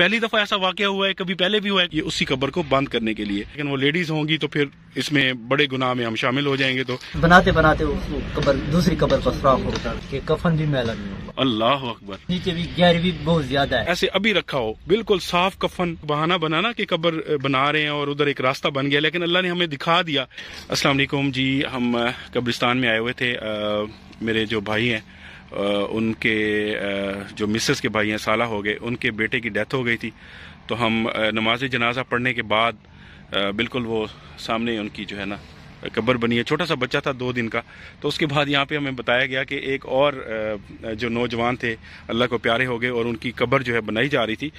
पहली दफा ऐसा वाक्य हुआ है कभी पहले भी हुआ है ये उसी कब्र को बंद करने के लिए लेकिन वो लेडीज होंगी तो फिर इसमें बड़े गुनाह में हम शामिल हो जाएंगे तो बनाते बनाते कब्र दूसरी कब्र पर फ्राक होता है कफन भी मैला नहीं होगा अल्लाह अकबर नीचे भी गहरी भी बहुत ज्यादा है ऐसे अभी रखा हो बिल्कुल साफ कफन बहाना बनाना की कब्र बना रहे हैं और उधर एक रास्ता बन गया लेकिन अल्लाह ने हमें दिखा दिया असला जी हम कब्रिस्तान में आए हुए थे आ, मेरे जो भाई हैं उनके जो मिसेस के भाई हैं साला हो गए उनके बेटे की डेथ हो गई थी तो हम नमाज जनाजा पढ़ने के बाद बिल्कुल वो सामने उनकी जो है ना कब्र बनी है छोटा सा बच्चा था दो दिन का तो उसके बाद यहाँ पे हमें बताया गया कि एक और जो नौजवान थे अल्लाह को प्यारे हो गए और उनकी कब्र जो है बनाई जा रही थी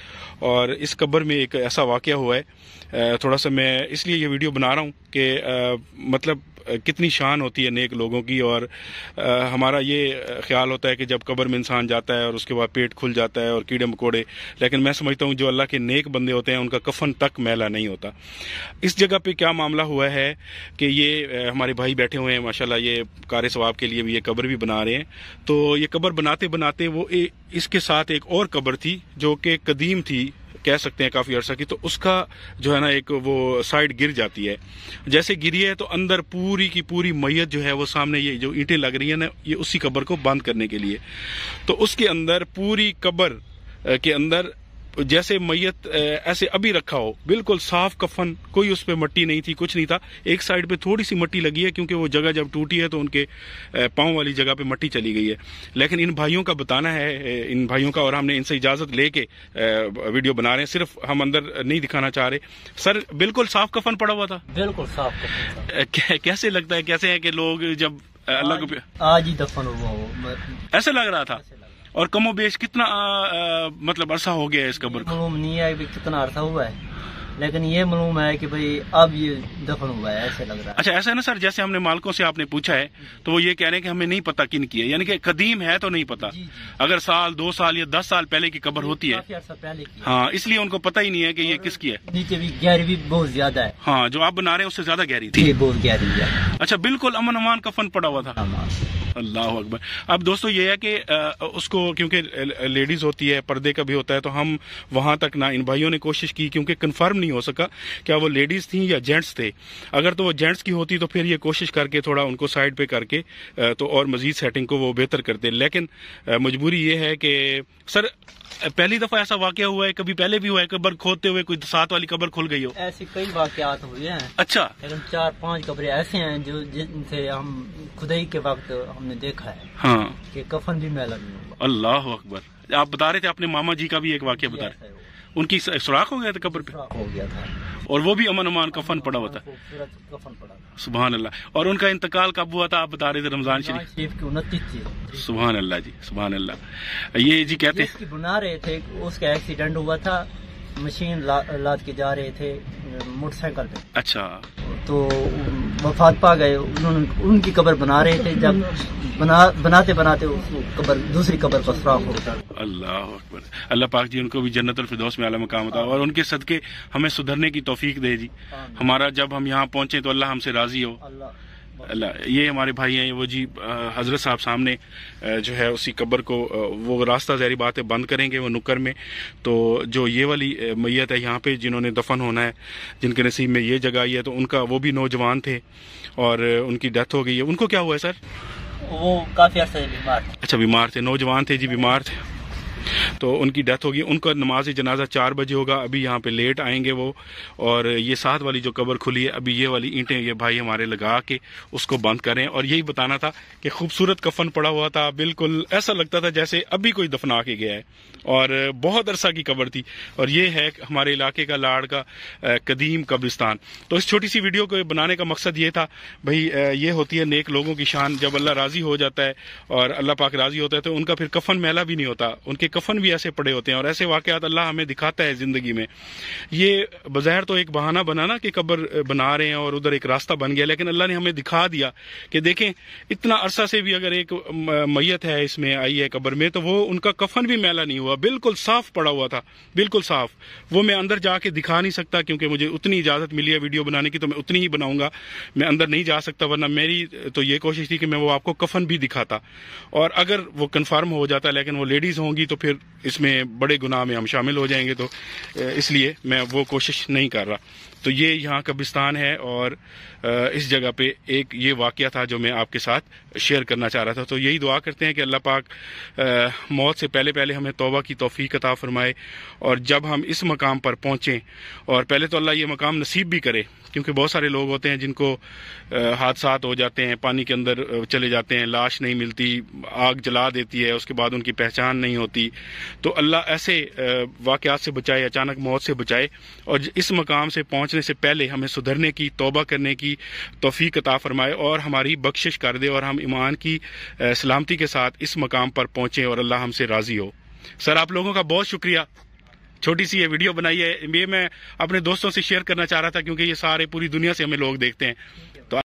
और इस कब्र में एक ऐसा वाक़ हुआ है थोड़ा सा मैं इसलिए ये वीडियो बना रहा हूँ कि मतलब कितनी शान होती है नेक लोगों की और हमारा ये ख्याल होता है कि जब कब्र में इंसान जाता है और उसके बाद पेट खुल जाता है और कीड़े मकोड़े लेकिन मैं समझता हूँ जो अल्लाह के नेक बंदे होते हैं उनका कफन तक मैला नहीं होता इस जगह पे क्या मामला हुआ है कि ये हमारे भाई बैठे हुए हैं माशाला ये कार्य स्वाब के लिए भी ये कब्र भी बना रहे हैं तो ये कब्र बनाते बनाते वो ए, इसके साथ एक और कब्र थी जो कि कदीम थी कह सकते हैं काफ़ी अर्सा की तो उसका जो है ना एक वो साइड गिर जाती है जैसे गिरी है तो अंदर पूरी की पूरी मैयत जो है वो सामने ये जो ईंटें लग रही है ना ये उसी कब्र को बंद करने के लिए तो उसके अंदर पूरी कब्र के अंदर जैसे मैयत ऐसे अभी रखा हो बिल्कुल साफ कफन कोई उस पर मट्टी नहीं थी कुछ नहीं था एक साइड पे थोड़ी सी मट्टी लगी है क्योंकि वो जगह जब टूटी है तो उनके पाँव वाली जगह पे मट्टी चली गई है लेकिन इन भाइयों का बताना है इन भाइयों का और हमने इनसे इजाज़त लेके वीडियो बना रहे हैं सिर्फ हम अंदर नहीं दिखाना चाह रहे सर बिल्कुल साफ कफन पड़ा हुआ था बिल्कुल साफ कैसे लगता है कैसे है कि लोग जब अलग आज ही दफन हुआ ऐसे लग रहा था और कमो बेश कितना आ, आ, मतलब अरसा हो गया है इस कब्र को मालूम नहीं है कितना अरसा हुआ है लेकिन ये मालूम है कि भाई अब ये दफन हुआ है ऐसे लग रहा है अच्छा ऐसा है ना सर जैसे हमने मालकों से आपने पूछा है तो वो ये कह रहे हैं कि हमें नहीं पता किन की है यानी कि कदीम है तो नहीं पता जी, जी। अगर साल दो साल या दस साल पहले की कब्र होती है पहले की हाँ इसलिए उनको पता ही नहीं है कि ये किसकी है नीचे भी गहरी भी बहुत ज्यादा है हाँ जो आप बना रहे हैं उससे ज्यादा गहरी थी बहुत गहरी है अच्छा बिल्कुल अमन अमान का फन पड़ा हुआ था हाँ, हाँ। अल्लाह अकबर अब दोस्तों ये है कि उसको क्योंकि लेडीज होती है पर्दे का भी होता है तो हम वहां तक ना इन भाइयों ने कोशिश की क्योंकि कंफर्म नहीं हो सका क्या वो लेडीज थी या जेंट्स थे अगर तो वो जेंट्स की होती तो फिर ये कोशिश करके थोड़ा उनको साइड पे करके तो और मजीद सेटिंग को वो बेहतर करते लेकिन मजबूरी ये है कि सर पहली दफा ऐसा वाक्य हुआ है कभी पहले भी हुआ है कबर खोदते हुए कोई सात वाली कबर खुल गई हो ऐसी कई वाकत हुए हैं अच्छा चार पांच कबरे ऐसे हैं जो जो जिन थे हम खुदाई के वक्त हमने देखा है हाँ कि कफन भी मैला अल्लाह अकबर आप बता रहे थे अपने मामा जी का भी एक वाक्य बता रहे उनकी सुराख हो गया था कब्र पे हो गया था और वो भी अमन अमान कफन पड़ा हुआ था सुबह अल्लाह और उनका इंतकाल कब हुआ था आप बता रहे थे रमजान शरीफ की सुबह अल्लाह जी सुबह अल्लाह ये जी कहते हैं बना रहे थे उसका एक्सीडेंट हुआ था मशीन लाद के जा रहे थे मोटरसाइकिल पे अच्छा तो वफात पा गए उन्होंने उनकी कबर बना रहे थे जब बना बनाते बनाते कबर दूसरी कबर पर फ्राफ हो अल्लाह अकबर अल्लाह पाक जी उनको भी जन्नत फिरदौस में आला मकाम होता और उनके सदके हमें सुधरने की तोफीक दे दी हमारा जब हम यहाँ पहुंचे तो अल्लाह हमसे राजी हो ये हमारे भाई हैं वो जी हज़रत साहब सामने जो है उसी कब्र को वो रास्ता जहरी बात है बंद करेंगे वो नुक्कर में तो जो ये वाली मैयत है यहाँ पे जिन्होंने दफन होना है जिनके नसीब में ये जगह आई है तो उनका वो भी नौजवान थे और उनकी डेथ हो गई है उनको क्या हुआ है सर वो काफ़ी बीमार अच्छा बीमार थे नौजवान थे जी बीमार थे तो उनकी डेथ होगी उनका नमाज जनाजा चार बजे होगा अभी यहाँ पे लेट आएंगे वो और ये साथ वाली जो कबर खुली है अभी ये वाली ईंटें ये भाई हमारे लगा के उसको बंद करें और यही बताना था कि खूबसूरत कफन पड़ा हुआ था बिल्कुल ऐसा लगता था जैसे अभी कोई दफना के गया है और बहुत अरसा की कबर थी और ये है हमारे इलाके का लाड़ का कदीम कब्रिस्तान तो इस छोटी सी वीडियो को बनाने का मकसद ये था भाई ये होती है नेक लोगों की शान जब अल्लाह राज़ी हो जाता है और अल्लाह पाक राज़ी होता है तो उनका फिर कफन मेला भी नहीं होता उनके कफन भी ऐसे पड़े होते हैं और ऐसे वाकत अल्लाह हमें दिखाता है ज़िंदगी में ये बाहर तो एक बहाना बनाना कि कब्र बना रहे हैं और उधर एक रास्ता बन गया लेकिन अल्लाह ने हमें दिखा दिया कि देखें इतना अरसा से भी अगर एक मैयत है इसमें आई है कब्र में तो वो उनका कफन भी मैला नहीं हुआ बिल्कुल साफ पड़ा हुआ था बिल्कुल साफ वो मैं अंदर जाके दिखा नहीं सकता क्योंकि मुझे उतनी इजाज़त मिली है वीडियो बनाने की तो मैं उतनी ही बनाऊंगा मैं अंदर नहीं जा सकता वरना मेरी तो ये कोशिश थी कि मैं वो आपको कफन भी दिखाता और अगर वो कन्फर्म हो जाता लेकिन वो लेडीज़ होंगी तो फिर इसमें बड़े गुनाह में हम शामिल हो जाएंगे तो इसलिए मैं वो कोशिश नहीं कर रहा तो ये यहाँ कब्रिस्तान है और इस जगह पे एक ये वाक़ था जो मैं आपके साथ शेयर करना चाह रहा था तो यही दुआ करते हैं कि अल्लाह पाक मौत से पहले पहले हमें तोबा की तोफ़ी अता फरमाए और जब हम इस मकाम पर पहुँचें और पहले तो अल्लाह ये मकाम नसीब भी करे क्योंकि बहुत सारे लोग होते हैं जिनको हादसा हो जाते हैं पानी के अंदर चले जाते हैं लाश नहीं मिलती आग जला देती है उसके बाद उनकी पहचान नहीं होती तो अल्लाह ऐसे वाकत से बचाए अचानक मौत से बचाए और इस मकाम से पहुंचने से पहले हमें सुधरने की तोबा करने की तोफ़ी कता फरमाए और हमारी बख्शिश कर दे और हम ईमान की सलामती के साथ इस मकाम पर पहुंचे और अल्लाह हमसे राज़ी हो सर आप लोगों का बहुत शुक्रिया छोटी सी ये वीडियो बनाई है ये मैं अपने दोस्तों से शेयर करना चाह रहा था क्योंकि ये सारे पूरी दुनिया से हमें लोग देखते हैं